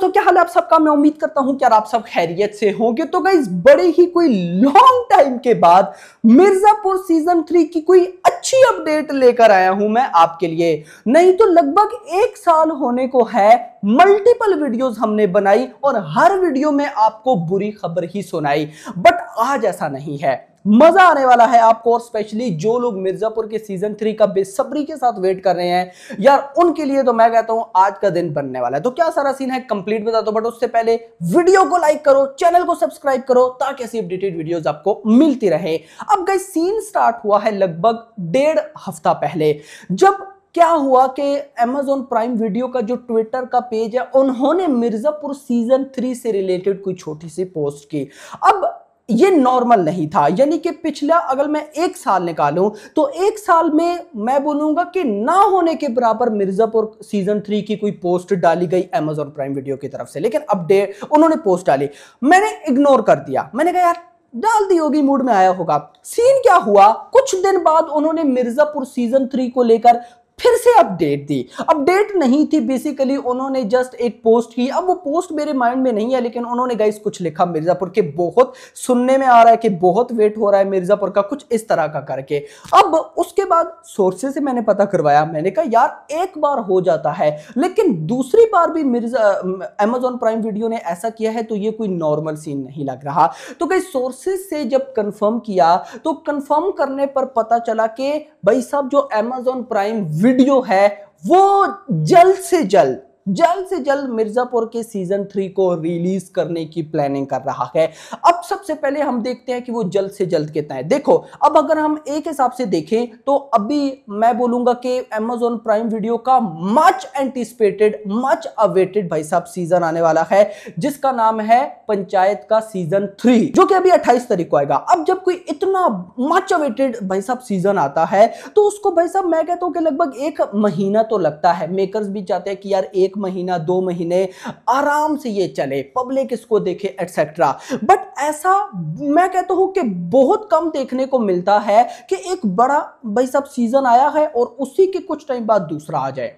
दोस्तों क्या हाल है आप सबका मैं उम्मीद करता हूं कि आप सब खैरियत से होंगे तो गई बड़े ही कोई लॉन्ग टाइम के बाद मिर्जापुर सीजन थ्री की कोई अच्छी अपडेट लेकर आया हूं मैं आपके लिए नहीं तो लगभग एक साल होने को है मल्टीपल वीडियोस हमने बनाई और हर वीडियो में आपको बुरी खबर ही सुनाई बट आज ऐसा नहीं है मजा आने वाला है आपको और स्पेशली जो लोग मिर्जापुर के सीजन थ्री का बेसब्री के साथ वेट कर रहे हैं यार उनके लिए तो मैं कहता हूं आज का दिन बनने वाला है तो क्या सारा सीन है कंप्लीट बता दो बट उससे पहले वीडियो को लाइक करो चैनल को सब्सक्राइब करो ताकि ऐसी अपडेटेड वीडियोस आपको मिलती रहे अब गई सीन स्टार्ट हुआ है लगभग डेढ़ हफ्ता पहले जब क्या हुआ कि Amazon Prime Video का जो Twitter का पेज है उन्होंने मिर्जापुर सीजन थ्री से रिलेटेड कोई छोटी सी पोस्ट की अब ये नॉर्मल नहीं था यानी कि पिछला अगर मैं एक साल निकालूं तो एक साल में मैं बोलूंगा कि ना होने के बराबर मिर्जापुर सीजन थ्री की कोई पोस्ट डाली गई अमेजोन प्राइम वीडियो की तरफ से लेकिन अपडेट उन्होंने पोस्ट डाली मैंने इग्नोर कर दिया मैंने कहा यार डाल दी होगी मूड में आया होगा सीन क्या हुआ कुछ दिन बाद उन्होंने मिर्जापुर सीजन थ्री को लेकर फिर से अपडेट दी अपडेट नहीं थी बेसिकली उन्होंने जस्ट एक पोस्ट की अब वो पोस्ट मेरे माइंड में नहीं है लेकिन उन्होंने गाइस कुछ लिखा मिर्जापुर के बहुत सुनने में आ रहा है कि बहुत वेट हो रहा है मिर्जापुर का कुछ इस तरह का करके अब उसके बाद सोर्सेज से मैंने पता करवाया मैंने कहा यार एक बार हो जाता है लेकिन दूसरी बार भी मिर्जा अमेजोन प्राइम वीडियो ने ऐसा किया है तो ये कोई नॉर्मल सीन नहीं लग रहा तो कई सोर्सेज से जब कंफर्म किया तो कंफर्म करने पर पता चला कि भाई साहब जो अमेजोन प्राइम वीडियो है वो जल्द से जल्द जल्द से जल्द मिर्जापुर के सीजन थ्री को रिलीज करने की प्लानिंग कर रहा है अब सबसे पहले हम देखते हैं कि वो जल्द से जल्द कितना है देखो अब अगर हम एक हिसाब से देखें तो अभी मैं बोलूंगा कि अमेजोन प्राइम वीडियो का मच एंटिसिपेटेड मच अवेटेड भाई साहब सीजन आने वाला है जिसका नाम है पंचायत का सीजन थ्री जो कि अभी अट्ठाईस तारीख को आएगा अब जब कोई इतना मच अवेटेड भाई साहब सीजन आता है तो उसको भाई साहब मैं कहता हूं कि लगभग एक महीना तो लगता है मेकर्स भी चाहते हैं कि यार एक महीना दो महीने आराम से ये चले पब्लिक इसको देखे एक्सेट्रा बट ऐसा मैं कहता हूँ कि बहुत कम देखने को मिलता है कि एक बड़ा भाई सब सीज़न आया है और उसी के कुछ टाइम बाद दूसरा आ जाए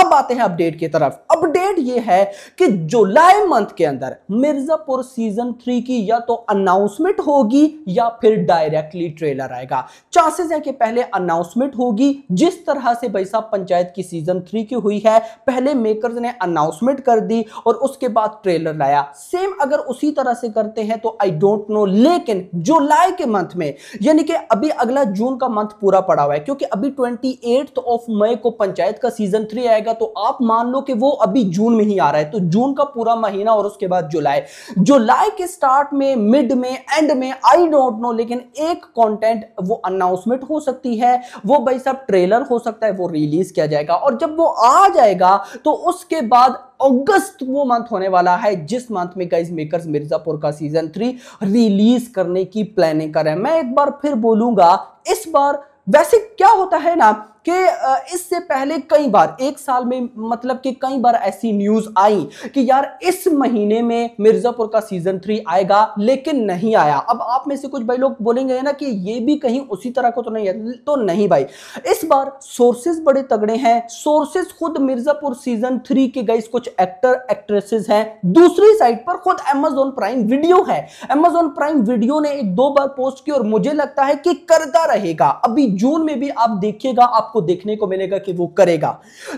अब आते हैं अपडेट की तरफ अपडेट ये है कि जुलाई मंथ के अंदर मिर्जापुर सीजन थ्री की या तो अनाउंसमेंट होगी या फिर डायरेक्टली ट्रेलर आएगा चांसेस हैं कि पहले अनाउंसमेंट होगी जिस तरह से भाई साहब पंचायत की सीजन थ्री की हुई है पहले मेकर्स ने अनाउंसमेंट कर दी और उसके बाद ट्रेलर लाया सेम अगर उसी तरह से करते हैं तो आई डोंट नो लेकिन जुलाई के मंथ में यानी कि अभी अगला जून का मंथ पूरा पड़ा हुआ है क्योंकि अभी ट्वेंटी ऑफ मई को पंचायत का सीजन थ्री आएगा जाएगा तो आप मान लो कि वो अभी जून में ही आ रहा है तो जून का पूरा महीना और उसके बाद जुलाई जुलाई के स्टार्ट में मिड में एंड में आई डोंट नो लेकिन एक कंटेंट वो अनाउंसमेंट हो सकती है वो भाई साहब ट्रेलर हो सकता है वो रिलीज किया जाएगा और जब वो आ जाएगा तो उसके बाद अगस्त वो मंथ होने वाला है जिस मंथ में गाइज मेकर्स मिर्जापुर का सीजन थ्री रिलीज करने की प्लानिंग कर रहे हैं मैं एक बार फिर बोलूंगा इस बार वैसे क्या होता है ना कि इससे पहले कई बार एक साल में मतलब कि कई बार ऐसी न्यूज आई कि यार इस महीने में मिर्जापुर का सीजन थ्री आएगा लेकिन नहीं आया अब आप में से कुछ भाई लोग बोलेंगे ना कि ये भी कहीं उसी तरह को तो नहीं है तो नहीं भाई इस बार सोर्सेज बड़े तगड़े हैं सोर्सेज खुद मिर्जापुर सीजन थ्री के गई कुछ एक्टर एक्ट्रेसेस हैं दूसरी साइड पर खुद एमेजोन प्राइम वीडियो है एमेजोन प्राइम वीडियो ने एक दो बार पोस्ट की और मुझे लगता है कि करता रहेगा अभी जून में भी आप देखिएगा आप आपको देखने को मिलेगा कि वो करेगा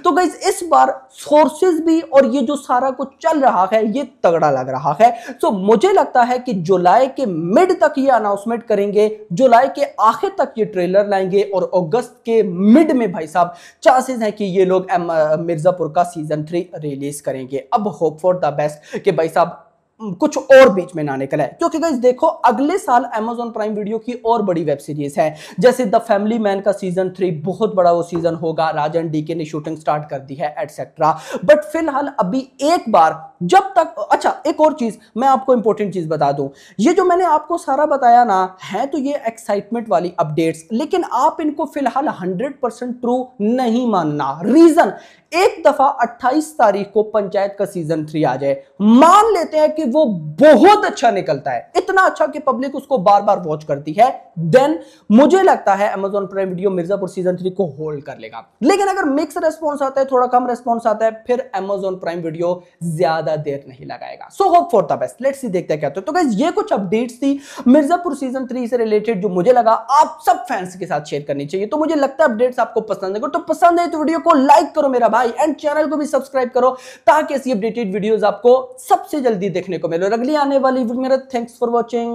तो गाइज इस बार सोर्सेज भी और ये जो सारा कुछ चल रहा है ये तगड़ा लग रहा है तो मुझे लगता है कि जुलाई के मिड तक ये अनाउंसमेंट करेंगे जुलाई के आखिर तक ये ट्रेलर लाएंगे और अगस्त के मिड में भाई साहब चांसेस हैं कि ये लोग मिर्जापुर का सीजन थ्री रिलीज करेंगे अब होप फॉर द बेस्ट कि भाई साहब कुछ और बीच में ना निकला है क्योंकि गाइज देखो अगले साल Amazon Prime Video की और बड़ी वेब सीरीज है जैसे द फैमिली मैन का सीजन थ्री बहुत बड़ा वो सीजन होगा राजन डीके ने शूटिंग स्टार्ट कर दी है एटसेट्रा बट फिलहाल अभी एक बार जब तक अच्छा एक और चीज मैं आपको इंपॉर्टेंट चीज बता दूं ये जो मैंने आपको सारा बताया ना है तो ये एक्साइटमेंट वाली अपडेट्स लेकिन आप इनको फिलहाल 100% परसेंट ट्रू नहीं मानना रीजन एक दफा 28 तारीख को पंचायत का सीजन थ्री आ जाए मान लेते हैं कि कि वो बहुत अच्छा निकलता है इतना अच्छा कि पब्लिक उसको बार बार वॉच करती है देन मुझे लगता है Amazon Prime Video Mirzapur season three को होल्ड कर लेगा लेकिन अगर मिक्स रेस्पॉन्स आता है थोड़ा कम रेस्पॉन्स आता है फिर अमेजोन प्राइम वीडियो ज्यादा देर नहीं लगाएगा so hope for the best let's see देखते क्या तो, तो ये कुछ अपडेट्स थी मिर्जापुर सीजन थ्री से रिलेटेड जो मुझे लगा आप सब फैंस के साथ शेयर करनी चाहिए तो मुझे लगता है अपडेट्स आपको पसंद है तो पसंद है तो वीडियो को लाइक करो मेरा भाई एंड चैनल को भी सब्सक्राइब करो ताकि ऐसी अपडेटेड वीडियोस आपको सबसे जल्दी देखने देखने को मिले अगली आने वाली वीडियो में थैंक्स फॉर वॉचिंग